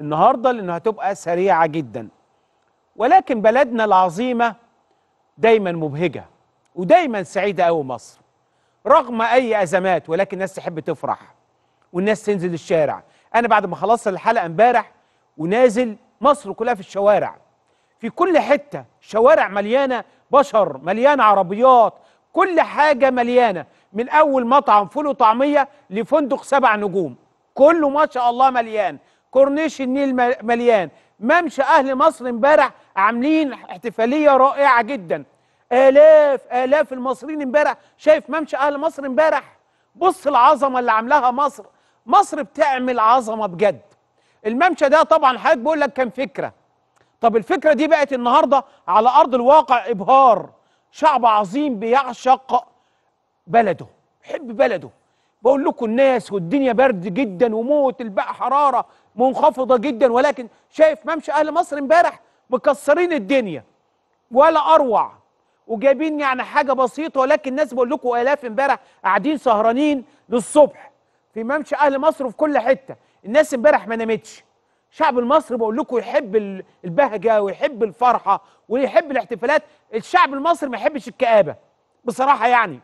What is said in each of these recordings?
النهارده لأنها هتبقى سريعة جدا ولكن بلدنا العظيمة دايما مبهجة ودايما سعيدة أوي مصر رغم أي أزمات ولكن الناس تحب تفرح والناس تنزل الشارع أنا بعد ما خلصت الحلقة امبارح ونازل مصر كلها في الشوارع في كل حتة شوارع مليانة بشر مليانة عربيات كل حاجة مليانة من أول مطعم فول وطعمية لفندق سبع نجوم كله ما شاء الله مليان كورنيش النيل مليان ممشى اهل مصر امبارح عاملين احتفاليه رائعه جدا الاف الاف المصريين امبارح شايف ممشى اهل مصر امبارح بص العظمه اللي عاملاها مصر مصر بتعمل عظمه بجد الممشى ده طبعا حضرتك بقول لك كان فكره طب الفكره دي بقت النهارده على ارض الواقع ابهار شعب عظيم بيعشق بلده يحب بلده بقول لكم الناس والدنيا برد جدا وموت البقى حراره منخفضه جدا ولكن شايف ممشى اهل مصر امبارح مكسرين الدنيا ولا اروع وجايبين يعني حاجه بسيطه ولكن الناس بقول لكم الاف امبارح قاعدين سهرانين للصبح في ممشى اهل مصر وفي كل حته الناس امبارح ما نامتش الشعب المصري بقول لكم يحب البهجه ويحب الفرحه ويحب الاحتفالات الشعب المصري ما يحبش الكآبه بصراحه يعني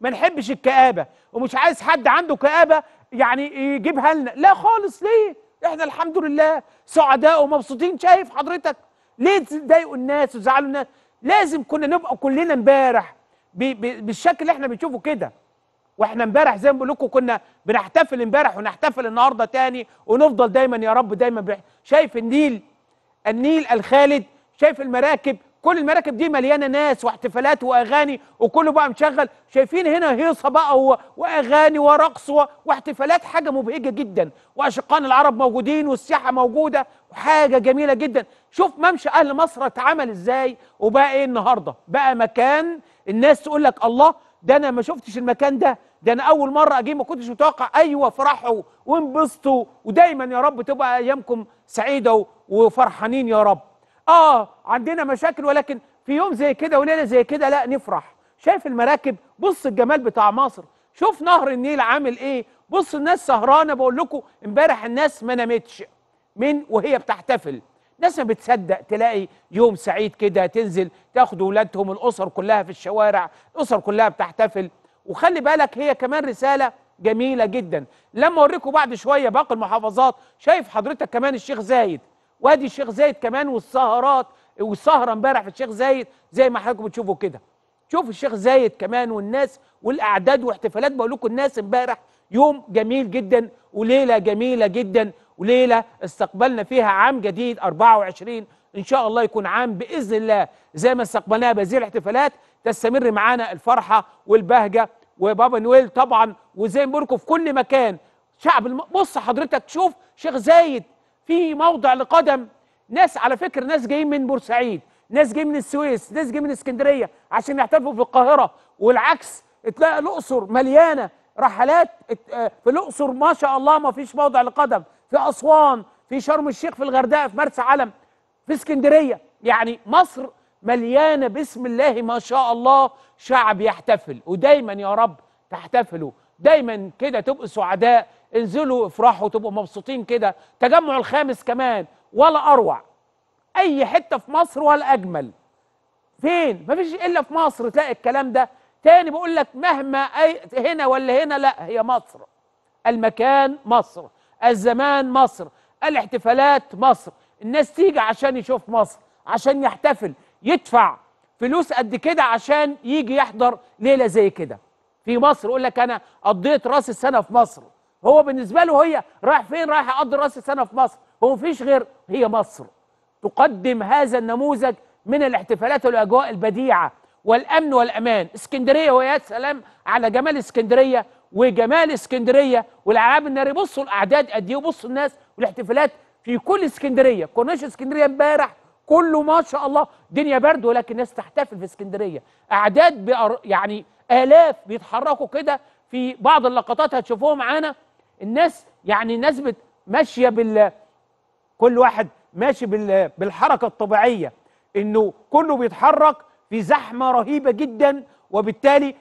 ما نحبش الكآبه ومش عايز حد عنده كآبه يعني يجيبها لنا لا خالص ليه احنا الحمد لله سعداء ومبسوطين شايف حضرتك ليه تضايقوا الناس وتزعلوا الناس لازم كنا نبقى كلنا امبارح بالشكل اللي احنا بنشوفه كده واحنا امبارح زي ما بقول لكم كنا بنحتفل امبارح ونحتفل النهارده تاني ونفضل دايما يا رب دايما شايف النيل النيل الخالد شايف المراكب كل المراكب دي مليانه ناس واحتفالات واغاني وكله بقى مشغل شايفين هنا هيصه بقى واغاني ورقص واحتفالات حاجه مبهجه جدا واشقان العرب موجودين والسياحه موجوده وحاجه جميله جدا شوف ممشى اهل مصر اتعمل ازاي وبقى ايه النهارده بقى مكان الناس تقول لك الله ده انا ما شفتش المكان ده ده انا اول مره اجي ما كنتش متوقع ايوه فرحوا وانبسطوا ودايما يا رب تبقى ايامكم سعيده وفرحانين يا رب اه عندنا مشاكل ولكن في يوم زي كده وليله زي كده لا نفرح شايف المراكب بص الجمال بتاع مصر شوف نهر النيل عامل ايه بص الناس سهرانه بقول لكم امبارح الناس ما نامتش من وهي بتحتفل ناس ما بتصدق تلاقي يوم سعيد كده تنزل تاخد ولادهم الاسر كلها في الشوارع الاسر كلها بتحتفل وخلي بالك هي كمان رساله جميله جدا لما اوريكم بعد شويه باقي المحافظات شايف حضرتك كمان الشيخ زايد وادي الشيخ زايد كمان والسهرات والسهره امبارح في الشيخ زايد زي ما حضراتكم بتشوفوا كده شوفوا الشيخ زايد كمان والناس والاعداد واحتفالات بقول لكم الناس امبارح يوم جميل جدا وليله جميله جدا وليله استقبلنا فيها عام جديد 24 ان شاء الله يكون عام باذن الله زي ما استقبلناها بهذه الاحتفالات تستمر معانا الفرحه والبهجه وبابا نويل طبعا وزي ما بقول في كل مكان شعب الم... بص حضرتك شوف شيخ زايد في موضع لقدم ناس على فكره ناس جايين من بورسعيد ناس جايين من السويس ناس جايين من اسكندريه عشان يحتفلوا في القاهره والعكس تلاقي الاقصر مليانه رحلات آه، في الاقصر ما شاء الله ما فيش موضع لقدم في اسوان في شرم الشيخ في الغردقه في مرسى علم في اسكندريه يعني مصر مليانه بسم الله ما شاء الله شعب يحتفل ودايما يا رب تحتفلوا دايما كده تبقوا سعداء انزلوا افرحوا تبقوا مبسوطين كده تجمع الخامس كمان ولا اروع اي حته في مصر ولا اجمل فين مفيش الا في مصر تلاقي الكلام ده تاني بقول لك مهما أي هنا ولا هنا لا هي مصر المكان مصر الزمان مصر الاحتفالات مصر الناس تيجي عشان يشوف مصر عشان يحتفل يدفع فلوس قد كده عشان يجي يحضر ليله زي كده في مصر يقول لك انا قضيت راس السنه في مصر هو بالنسبه له هي رايح فين رايح اقضي راس السنه في مصر هو مفيش غير هي مصر تقدم هذا النموذج من الاحتفالات والاجواء البديعه والامن والامان اسكندريه ويا سلام على جمال اسكندريه وجمال اسكندريه والالعاب الناريه بصوا الاعداد قد ايه وبصوا الناس والاحتفالات في كل اسكندريه كورنيش اسكندريه امبارح كله ما شاء الله دنيا برد ولكن الناس تحتفل في اسكندريه اعداد بأر... يعني الاف بيتحركوا كده في بعض اللقطات هتشوفوها معانا الناس يعني الناس ماشيه بال كل واحد ماشي بال... بالحركه الطبيعيه انه كله بيتحرك في زحمه رهيبه جدا وبالتالي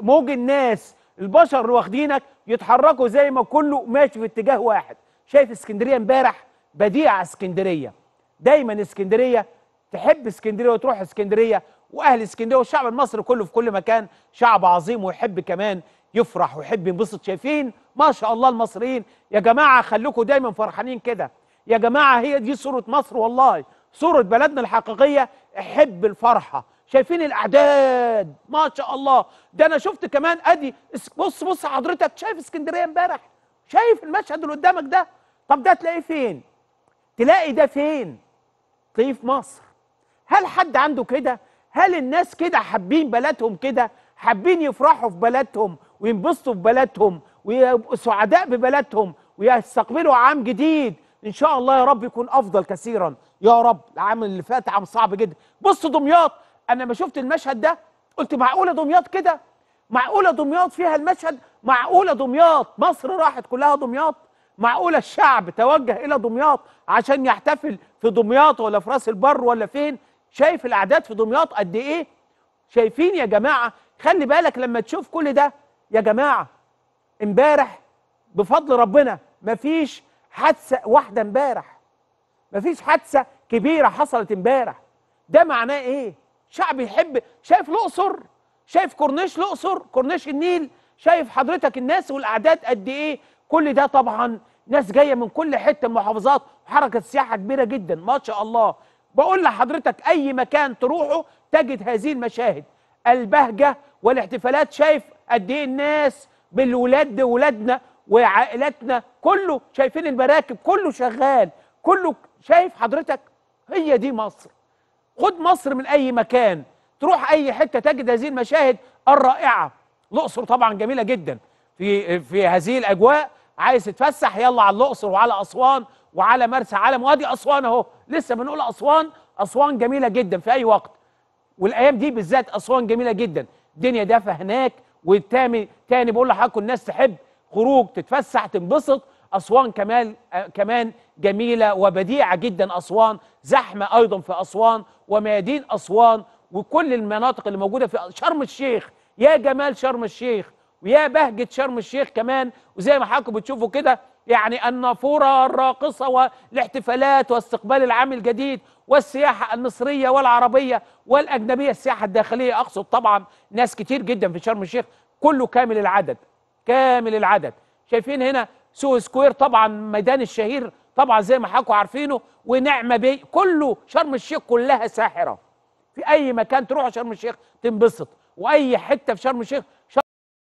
موج الناس البشر اللي واخدينك يتحركوا زي ما كله ماشي في اتجاه واحد شايف اسكندريه امبارح بديعه اسكندريه دايما اسكندريه تحب اسكندريه وتروح اسكندريه واهل اسكندريه والشعب المصري كله في كل مكان شعب عظيم ويحب كمان يفرح ويحب ينبسط شايفين ما شاء الله المصريين يا جماعه خليكم دايما فرحانين كده يا جماعه هي دي صوره مصر والله صوره بلدنا الحقيقيه احب الفرحه شايفين الاعداد ما شاء الله ده انا شفت كمان ادي بص بص حضرتك شايف اسكندريه امبارح شايف المشهد اللي قدامك ده طب ده تلاقيه فين تلاقي ده فين تلاقيه في مصر هل حد عنده كده هل الناس كده حابين بلدهم كده حابين يفرحوا في بلدهم وينبسطوا ببلدهم ويبقوا سعداء ببلدهم ويستقبلوا عام جديد ان شاء الله يا رب يكون افضل كثيرا يا رب العام اللي فات عام صعب جدا بص دمياط انا لما شفت المشهد ده قلت معقوله دمياط كده معقوله دمياط فيها المشهد معقوله دمياط مصر راحت كلها دمياط معقوله الشعب توجه الى دمياط عشان يحتفل في دمياط ولا في راس البر ولا فين شايف الاعداد في دمياط قد ايه شايفين يا جماعه خلي بالك لما تشوف كل ده يا جماعة امبارح بفضل ربنا مفيش حادثة واحدة امبارح مفيش حادثة كبيرة حصلت امبارح ده معناه ايه؟ شعب يحب شايف الأقصر شايف كورنيش الأقصر كورنيش النيل شايف حضرتك الناس والأعداد قد ايه؟ كل ده طبعا ناس جاية من كل حتة محافظات وحركة سياحة كبيرة جدا ما شاء الله بقول لحضرتك أي مكان تروحه تجد هذه المشاهد البهجة والاحتفالات شايف قد ايه الناس بالولاد ولادنا وعائلاتنا كله شايفين المراكب كله شغال كله شايف حضرتك هي دي مصر خد مصر من اي مكان تروح اي حته تجد هذه المشاهد الرائعه الاقصر طبعا جميله جدا في في هذه الاجواء عايز تتفسح يلا على الاقصر وعلى اسوان وعلى مرسى علم وادي اسوان اهو لسه بنقول اسوان اسوان جميله جدا في اي وقت والايام دي بالذات اسوان جميله جدا الدنيا دافئه هناك والتاني تاني بقول لحضرتك الناس تحب خروج تتفسح تنبسط اسوان كمان كمان جميله وبديعه جدا اسوان زحمه ايضا في اسوان وميادين اسوان وكل المناطق اللي موجوده في شرم الشيخ يا جمال شرم الشيخ ويا بهجه شرم الشيخ كمان وزي ما حضرتك بتشوفوا كده يعني النافورة الراقصة والاحتفالات واستقبال العام الجديد والسياحة المصرية والعربية والأجنبية السياحة الداخلية أقصد طبعا ناس كتير جدا في شرم الشيخ كله كامل العدد كامل العدد شايفين هنا سو سكوير طبعا ميدان الشهير طبعا زي ما حكوا عارفينه ونعمة بي كله شرم الشيخ كلها ساحرة في أي مكان تروح شرم الشيخ تنبسط وأي حتة في شرم الشيخ